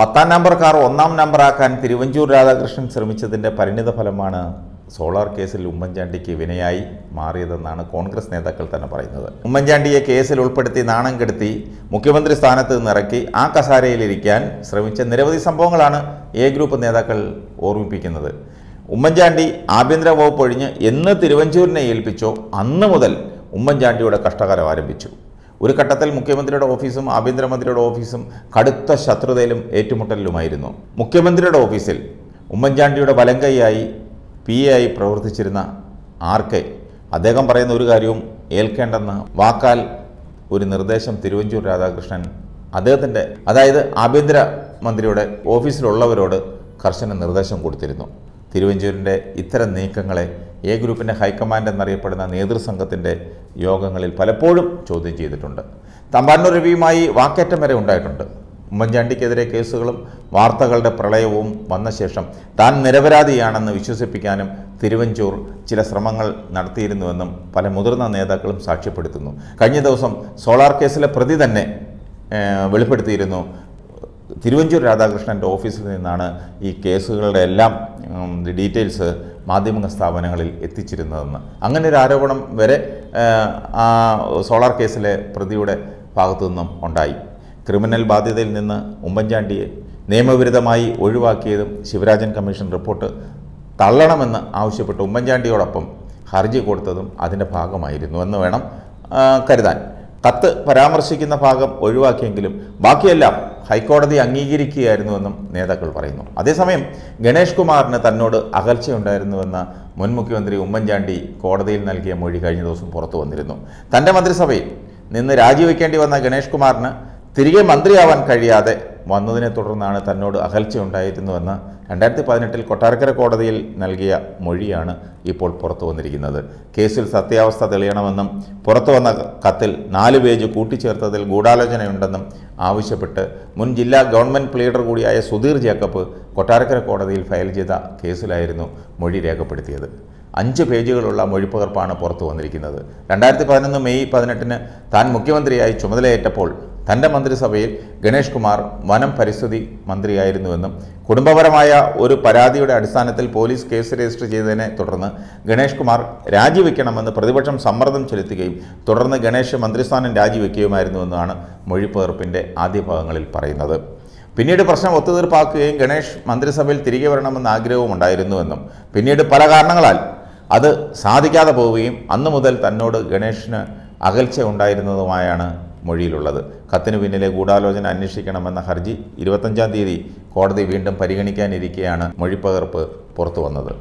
പത്താം number car ഒന്നാം നമ്പറാക്കാൻ തിരുവഞ്ചൂർ രാധാകൃഷ്ണൻ ശ്രമിച്ചതിൻ്റെ പരിണിത ഫലമാണ് സോളാർ കേസിൽ ഉമ്മൻചാണ്ടിക്ക് വിനയായി മാറിയതെന്നാണ് കോൺഗ്രസ് നേതാക്കൾ തന്നെ പറയുന്നത് ഉമ്മൻചാണ്ടിയെ കേസിൽ ഉൾപ്പെടുത്തി നാണം കെടുത്തി മുഖ്യമന്ത്രി സ്ഥാനത്ത് നിന്നിറക്കി ആ കസാരയിലിരിക്കാൻ ശ്രമിച്ച നിരവധി സംഭവങ്ങളാണ് എ ഗ്രൂപ്പ് നേതാക്കൾ ഓർമ്മിപ്പിക്കുന്നത് ഉമ്മൻചാണ്ടി ആഭ്യന്തര വകുപ്പ് ഒഴിഞ്ഞ് എന്ന് തിരുവഞ്ചൂരിനെ ഏൽപ്പിച്ചോ അന്ന് മുതൽ ഉമ്മൻചാണ്ടിയുടെ കഷ്ടകാലം ആരംഭിച്ചു ഒരു ഘട്ടത്തിൽ മുഖ്യമന്ത്രിയുടെ ഓഫീസും ആഭ്യന്തരമന്ത്രിയുടെ ഓഫീസും കടുത്ത ശത്രുതയിലും ഏറ്റുമുട്ടലിലുമായിരുന്നു മുഖ്യമന്ത്രിയുടെ ഓഫീസിൽ ഉമ്മൻചാണ്ടിയുടെ വലങ്കയായി പി എ ആയി പ്രവർത്തിച്ചിരുന്ന ആർ കെ അദ്ദേഹം പറയുന്ന ഒരു കാര്യവും ഏൽക്കേണ്ടെന്ന് വാക്കാൽ ഒരു നിർദ്ദേശം തിരുവഞ്ചൂർ രാധാകൃഷ്ണൻ അദ്ദേഹത്തിൻ്റെ അതായത് ആഭ്യന്തര മന്ത്രിയുടെ ഓഫീസിലുള്ളവരോട് കർശന നിർദ്ദേശം കൊടുത്തിരുന്നു തിരുവഞ്ചൂരിൻ്റെ ഇത്തരം നീക്കങ്ങളെ എ ഗ്രൂപ്പിൻ്റെ ഹൈക്കമാൻഡ് എന്നറിയപ്പെടുന്ന നേതൃസംഘത്തിൻ്റെ യോഗങ്ങളിൽ പലപ്പോഴും ചോദ്യം ചെയ്തിട്ടുണ്ട് തമ്പാനൂർ രവിയുമായി വാക്കേറ്റം വരെ ഉണ്ടായിട്ടുണ്ട് ഉമ്മൻചാണ്ടിക്കെതിരെ കേസുകളും വാർത്തകളുടെ പ്രളയവും വന്ന ശേഷം താൻ നിരപരാധിയാണെന്ന് വിശ്വസിപ്പിക്കാനും തിരുവഞ്ചൂർ ചില ശ്രമങ്ങൾ നടത്തിയിരുന്നുവെന്നും പല മുതിർന്ന നേതാക്കളും സാക്ഷ്യപ്പെടുത്തുന്നു കഴിഞ്ഞ ദിവസം സോളാർ കേസിലെ പ്രതി തന്നെ വെളിപ്പെടുത്തിയിരുന്നു തിരുവഞ്ചൂർ രാധാകൃഷ്ണൻ്റെ ഓഫീസിൽ നിന്നാണ് ഈ കേസുകളുടെ എല്ലാം ഡീറ്റെയിൽസ് മാധ്യമ സ്ഥാപനങ്ങളിൽ എത്തിച്ചിരുന്നതെന്ന് അങ്ങനെ ഒരു ആരോപണം വരെ ആ സോളാർ കേസിലെ പ്രതിയുടെ ഭാഗത്തു നിന്നും ഉണ്ടായി ക്രിമിനൽ ബാധ്യതയിൽ നിന്ന് ഉമ്മൻചാണ്ടിയെ നിയമവിരുദ്ധമായി ഒഴിവാക്കിയതും ശിവരാജൻ കമ്മീഷൻ റിപ്പോർട്ട് തള്ളണമെന്ന് ആവശ്യപ്പെട്ട് ഉമ്മൻചാണ്ടിയോടൊപ്പം ഹർജി കൊടുത്തതും അതിൻ്റെ ഭാഗമായിരുന്നു എന്ന് വേണം കരുതാൻ കത്ത് പരാമർശിക്കുന്ന ഭാഗം ഒഴിവാക്കിയെങ്കിലും ബാക്കിയെല്ലാം ഹൈക്കോടതി അംഗീകരിക്കുകയായിരുന്നുവെന്നും നേതാക്കൾ പറയുന്നു അതേസമയം ഗണേഷ് കുമാറിന് തന്നോട് അകൽച്ചയുണ്ടായിരുന്നുവെന്ന് മുൻ മുഖ്യമന്ത്രി ഉമ്മൻചാണ്ടി കോടതിയിൽ നൽകിയ മൊഴി കഴിഞ്ഞ ദിവസം പുറത്തു വന്നിരുന്നു തൻ്റെ മന്ത്രിസഭയിൽ നിന്ന് രാജിവെക്കേണ്ടി വന്ന ഗണേഷ് കുമാറിന് തിരികെ മന്ത്രിയാവാൻ കഴിയാതെ വന്നതിനെ തുടർന്നാണ് തന്നോട് അകൽച്ചയുണ്ടായിരുന്നുവെന്ന് രണ്ടായിരത്തി പതിനെട്ടിൽ കൊട്ടാരക്കര കോടതിയിൽ നൽകിയ മൊഴിയാണ് ഇപ്പോൾ പുറത്തു വന്നിരിക്കുന്നത് കേസിൽ സത്യാവസ്ഥ തെളിയണമെന്നും പുറത്തു വന്ന കത്തിൽ നാല് പേജ് കൂട്ടിച്ചേർത്തതിൽ ഗൂഢാലോചനയുണ്ടെന്നും ആവശ്യപ്പെട്ട് മുൻ ജില്ലാ ഗവൺമെൻറ് പ്ലീഡർ കൂടിയായ സുധീർ ജേക്കബ് കൊട്ടാരക്കര കോടതിയിൽ ഫയൽ ചെയ്ത കേസിലായിരുന്നു മൊഴി രേഖപ്പെടുത്തിയത് അഞ്ച് പേജുകളുള്ള മൊഴിപ്പകർപ്പാണ് പുറത്തു വന്നിരിക്കുന്നത് രണ്ടായിരത്തി പതിനൊന്ന് മെയ് പതിനെട്ടിന് താൻ മുഖ്യമന്ത്രിയായി ചുമതലയേറ്റപ്പോൾ തൻ്റെ മന്ത്രിസഭയിൽ ഗണേഷ് കുമാർ വനം പരിസ്ഥിതി മന്ത്രിയായിരുന്നുവെന്നും കുടുംബപരമായ ഒരു പരാതിയുടെ അടിസ്ഥാനത്തിൽ പോലീസ് കേസ് രജിസ്റ്റർ ചെയ്തതിനെ തുടർന്ന് ഗണേഷ് കുമാർ രാജിവെക്കണമെന്ന് പ്രതിപക്ഷം സമ്മർദ്ദം ചെലുത്തുകയും തുടർന്ന് ഗണേഷ് മന്ത്രിസ്ഥാനം രാജിവെക്കുകയുമായിരുന്നുവെന്നാണ് മൊഴിപ്പകർപ്പിൻ്റെ ആദ്യ ഭാഗങ്ങളിൽ പറയുന്നത് പിന്നീട് പ്രശ്നം ഒത്തുതീർപ്പാക്കുകയും ഗണേഷ് മന്ത്രിസഭയിൽ തിരികെ വരണമെന്ന ഉണ്ടായിരുന്നുവെന്നും പിന്നീട് പല കാരണങ്ങളാൽ അത് സാധിക്കാതെ പോവുകയും അന്നു മുതൽ തന്നോട് ഗണേഷിന് അകൽച്ച ഉണ്ടായിരുന്നതുമായാണ് മൊഴിയിലുള്ളത് കത്തിനു പിന്നിലെ ഗൂഢാലോചന അന്വേഷിക്കണമെന്ന ഹർജി ഇരുപത്തഞ്ചാം തീയതി കോടതി വീണ്ടും പരിഗണിക്കാനിരിക്കെയാണ് മൊഴിപ്പകർപ്പ് പുറത്തുവന്നത്